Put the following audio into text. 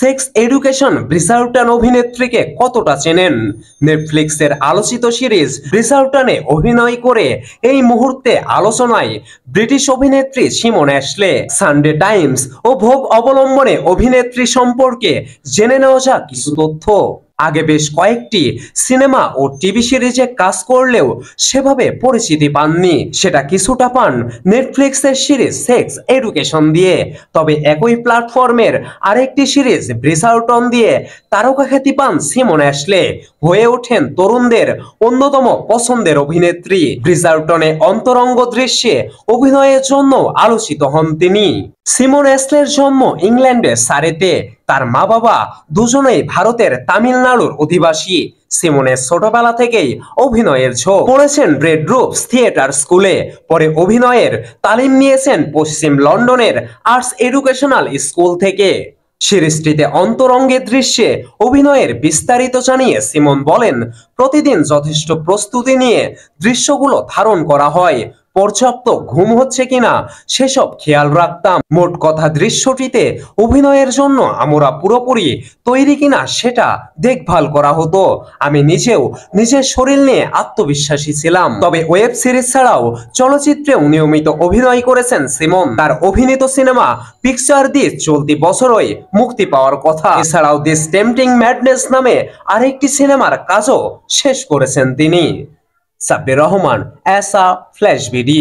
sex education ব্রিসাউটান অভিনেত্রীকে কতটা চেনেন নেটফ্লিক্সের আলোচিত সিরিজ ব্রিসাউটানে অভিনয় করে এই মুহূর্তে আলোচনায় ব্রিটিশ অভিনেত্রী সিমন অ্যাশলে সানডে টাইমস ও ভোগ অবলম্বনে অভিনেত্রী সম্পর্কে জেনে নেওয়া যাক কিছু তথ্য আগে বেশ কয়েকটি সিনেমা ও টিভি সিরিজে কাজ করলেও সেভাবে পরিচিতি পাননি সেটা কিছুটা পান নেটফ্লিক্সের সিরিজ সেক্স এডুকেশন দিয়ে তবে একই প্ল্যাটফর্মের আরেকটি সিরিজ ব্রিসাউটন দিয়ে তারকা খ্যাতি পান সিমন অ্যাশলে হয়ে ওঠেন তরুণদের অন্যতম পছন্দের অভিনেত্রী ব্রিসাউটনে অন্তরঙ্গ দৃশ্যে অভিনয়ের জন্য আলোচিত হন তিনি সিমন এসলের জন্ম ইংল্যান্ডের সারেতে তার মা বাবা দুজনেই ভারতের তামিলনাড়ুর অধিবাসী সিমনের ছোটবেলা থেকেই অভিনয়ের ঝোঁক পড়েছেন রেড রুপস থিয়েটার স্কুলে পরে অভিনয়ের তালিম নিয়েছেন পশ্চিম লন্ডনের আর্টস এডুকেশনাল স্কুল থেকে সিরিজটিতে অন্তরঙ্গের দৃশ্যে অভিনয়ের বিস্তারিত জানিয়ে সিমন বলেন প্রতিদিন যথেষ্ট প্রস্তুতি নিয়ে দৃশ্যগুলো ধারণ করা হয় পর্যাপ্ত ঘুম হচ্ছে কিনা সেসব খেয়াল রাখতাম মোট কথা দৃশ্যটিতে অভিনয়ের জন্য আমরা পুরোপুরি তৈরি কিনা সেটা দেখভাল করা হতো আমি নিজেও নিজের শরীর নিয়ে আত্মবিশ্বাসী ছিলাম তবে ওয়েব সিরিজ ছাড়াও চলচ্চিত্রেও নিয়মিত অভিনয় করেছেন সিমন তার অভিনীত সিনেমা পিকচার দি চলতি বছরই মুক্তি পাওয়ার কথা এছাড়াও দিস টেম্পটিং ম্যাডনেস নামে আরেকটি সিনেমার কাজও শেষ করেছেন তিনি सबिर रहमान ऐसा फ्लैश भी दी